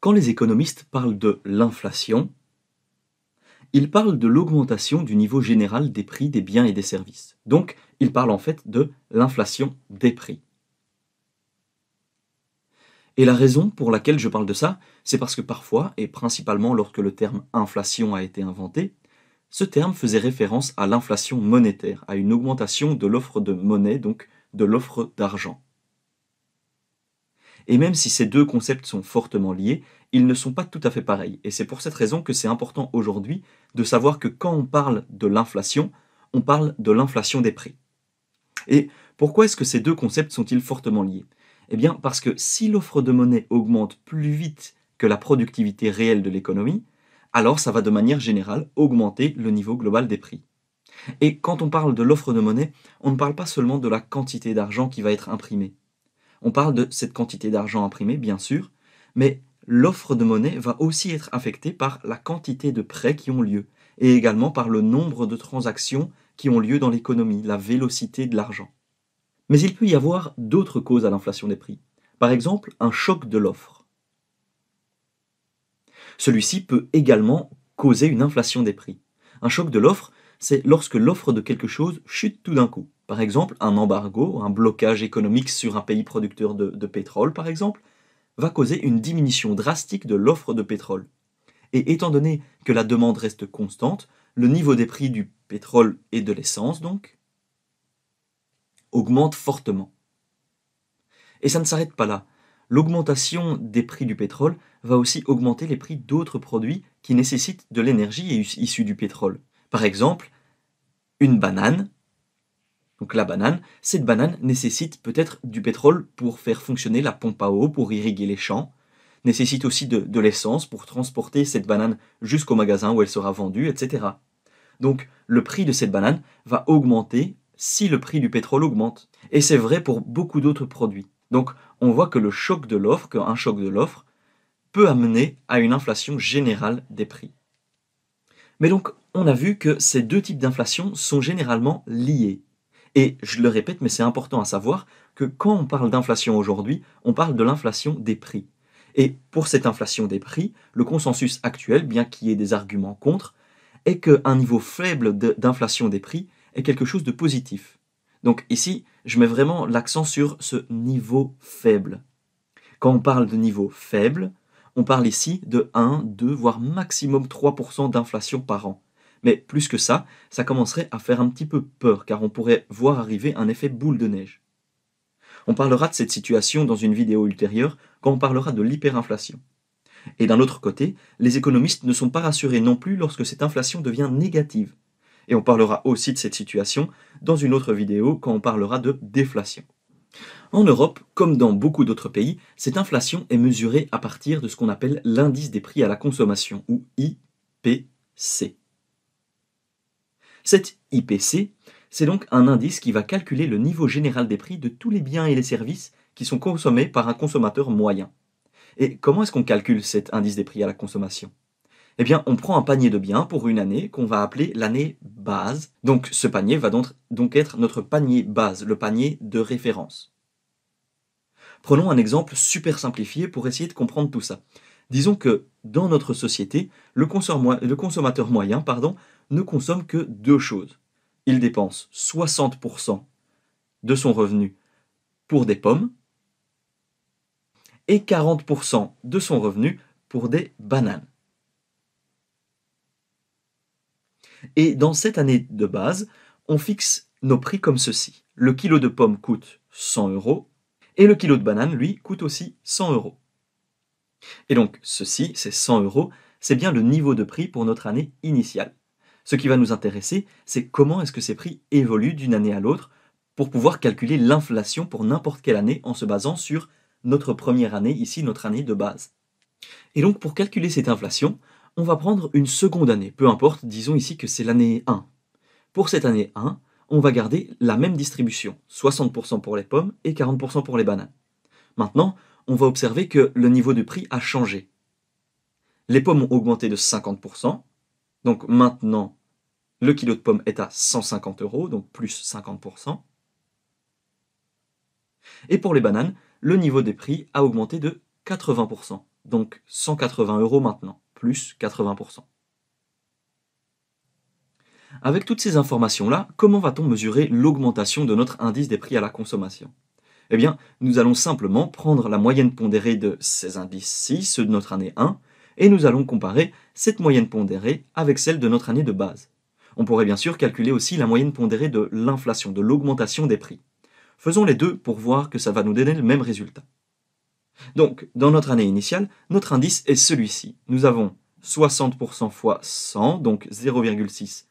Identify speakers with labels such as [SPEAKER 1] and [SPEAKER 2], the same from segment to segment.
[SPEAKER 1] Quand les économistes parlent de l'inflation, ils parlent de l'augmentation du niveau général des prix des biens et des services. Donc, ils parlent en fait de l'inflation des prix. Et la raison pour laquelle je parle de ça, c'est parce que parfois, et principalement lorsque le terme inflation a été inventé, ce terme faisait référence à l'inflation monétaire, à une augmentation de l'offre de monnaie, donc de l'offre d'argent et même si ces deux concepts sont fortement liés, ils ne sont pas tout à fait pareils. Et c'est pour cette raison que c'est important aujourd'hui de savoir que quand on parle de l'inflation, on parle de l'inflation des prix. Et pourquoi est-ce que ces deux concepts sont-ils fortement liés Eh bien parce que si l'offre de monnaie augmente plus vite que la productivité réelle de l'économie, alors ça va de manière générale augmenter le niveau global des prix. Et quand on parle de l'offre de monnaie, on ne parle pas seulement de la quantité d'argent qui va être imprimée, on parle de cette quantité d'argent imprimé, bien sûr, mais l'offre de monnaie va aussi être affectée par la quantité de prêts qui ont lieu, et également par le nombre de transactions qui ont lieu dans l'économie, la vélocité de l'argent. Mais il peut y avoir d'autres causes à l'inflation des prix, par exemple un choc de l'offre. Celui-ci peut également causer une inflation des prix. Un choc de l'offre, c'est lorsque l'offre de quelque chose chute tout d'un coup. Par exemple, un embargo, un blocage économique sur un pays producteur de, pétrole, par exemple, va causer une diminution drastique de l'offre de pétrole. Et étant donné que la demande reste constante, le niveau des prix du pétrole et de l'essence, donc, augmente fortement. Et ça ne s'arrête pas là. L'augmentation des prix du pétrole va aussi augmenter les prix d'autres produits qui nécessitent de l'énergie issue du pétrole. Par exemple, une banane donc la banane, cette banane nécessite peut-être du pétrole pour faire fonctionner la pompe à eau, pour irriguer les champs, nécessite aussi de, l'essence pour transporter cette banane jusqu'au magasin où elle sera vendue, etc. Donc le prix de cette banane va augmenter si le prix du pétrole augmente. Et c'est vrai pour beaucoup d'autres produits. Donc on voit que le choc de l'offre, qu'un choc de l'offre, peut amener à une inflation générale des prix. Mais donc on a vu que ces deux types d'inflation sont généralement liés. Et je le répète, mais c'est important à savoir que quand on parle d'inflation aujourd'hui, on parle de l'inflation des prix. Et pour cette inflation des prix, le consensus actuel, bien qu'il y ait des arguments contre, est qu'un niveau faible d'inflation des prix est quelque chose de positif. Donc ici, je mets vraiment l'accent sur ce niveau faible. Quand on parle de niveau faible, on parle ici de 1, 2, voire maximum 3% d'inflation par an. Mais plus que ça, ça commencerait à faire un petit peu peur, car on pourrait voir arriver un effet boule de neige. On parlera de cette situation dans une vidéo ultérieure, quand on parlera de l'hyperinflation. Et d'un autre côté, les économistes ne sont pas rassurés non plus lorsque cette inflation devient négative. Et on parlera aussi de cette situation dans une autre vidéo quand on parlera de déflation. En Europe, comme dans beaucoup d'autres pays, cette inflation est mesurée à partir de ce qu'on appelle l'indice des prix à la consommation, ou IPC. Cet IPC, c'est donc un indice qui va calculer le niveau général des prix de tous les biens et les services qui sont consommés par un consommateur moyen. Et comment est-ce qu'on calcule cet indice des prix à la consommation Eh bien, on prend un panier de biens pour une année qu'on va appeler l'année base. Donc ce panier va donc être notre panier base, le panier de référence. Prenons un exemple super simplifié pour essayer de comprendre tout ça. Disons que dans notre société, le, consommateur moyen pardon, ne consomme que deux choses. Il dépense 60% de son revenu pour des pommes et 40% de son revenu pour des bananes. Et dans cette année de base, on fixe nos prix comme ceci. Le kilo de pommes coûte 100 euros et le kilo de banane, lui, coûte aussi 100 euros. Et donc ceci, ces 100 euros, c'est bien le niveau de prix pour notre année initiale. Ce qui va nous intéresser, c'est comment est-ce que ces prix évoluent d'une année à l'autre pour pouvoir calculer l'inflation pour n'importe quelle année en se basant sur notre première année, ici notre année de base. Et donc pour calculer cette inflation, on va prendre une seconde année, peu importe, disons ici que c'est l'année 1. Pour cette année 1, on va garder la même distribution, 60% pour les pommes et 40% pour les bananes. Maintenant, on va observer que le niveau de prix a changé. Les pommes ont augmenté de 50%, donc maintenant, le kilo de pommes est à 150 euros, donc plus 50%. Et pour les bananes, le niveau des prix a augmenté de 80%, donc 180 euros maintenant, plus 80%. Avec toutes ces informations-là, comment va-t-on mesurer l'augmentation de notre indice des prix à la consommation Eh bien, nous allons simplement prendre la moyenne pondérée de ces indices-ci, ceux de notre année 1, et nous allons comparer cette moyenne pondérée avec celle de notre année de base. On pourrait bien sûr calculer aussi la moyenne pondérée de l'inflation, de l'augmentation des prix. Faisons les deux pour voir que ça va nous donner le même résultat. Donc, dans notre année initiale, notre indice est celui-ci. Nous avons 60% fois 100, donc 0,6 x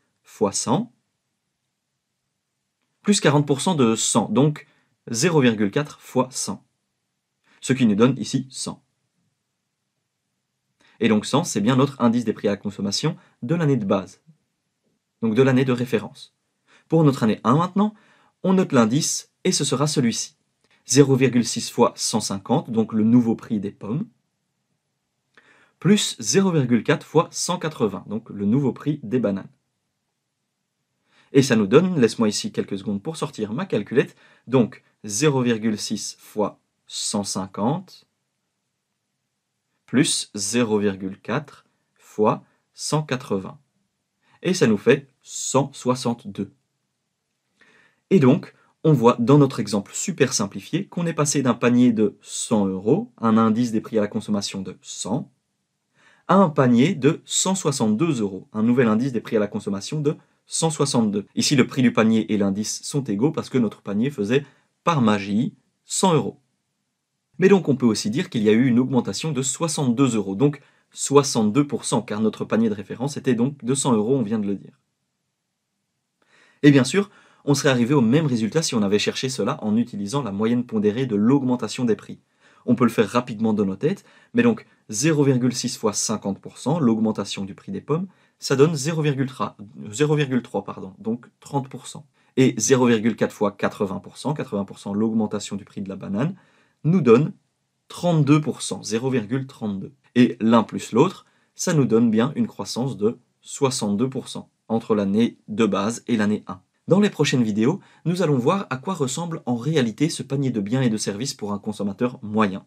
[SPEAKER 1] 100, plus 40% de 100, donc 0,4 x 100. Ce qui nous donne ici 100. Et donc 100, c'est bien notre indice des prix à la consommation de l'année de base, donc de l'année de référence. Pour notre année 1 maintenant, on note l'indice et ce sera celui-ci. 0,6 fois 150, donc le nouveau prix des pommes, plus 0,4 fois 180, donc le nouveau prix des bananes. Et ça nous donne, laisse-moi ici quelques secondes pour sortir ma calculette, donc 0,6 fois 150 plus 0,4 fois 180. Et ça nous fait 162. Et donc, on voit dans notre exemple super simplifié qu'on est passé d'un panier de 100 euros, un indice des prix à la consommation de 100, à un panier de 162 euros, un nouvel indice des prix à la consommation de 162. Ici, le prix du panier et l'indice sont égaux parce que notre panier faisait, par magie, 100 euros. Mais donc on peut aussi dire qu'il y a eu une augmentation de 62 euros, donc 62%, car notre panier de référence était donc 200 euros, on vient de le dire. Et bien sûr, on serait arrivé au même résultat si on avait cherché cela en utilisant la moyenne pondérée de l'augmentation des prix. On peut le faire rapidement dans nos têtes, mais donc 0,6 fois 50%, l'augmentation du prix des pommes, ça donne 0,3, donc 30%. Et 0,4 fois 80%, 80% l'augmentation du prix de la banane, nous donne 32%, 0,32. Et l'un plus l'autre, ça nous donne bien une croissance de 62% entre l'année de base et l'année 1. Dans les prochaines vidéos, nous allons voir à quoi ressemble en réalité ce panier de biens et de services pour un consommateur moyen.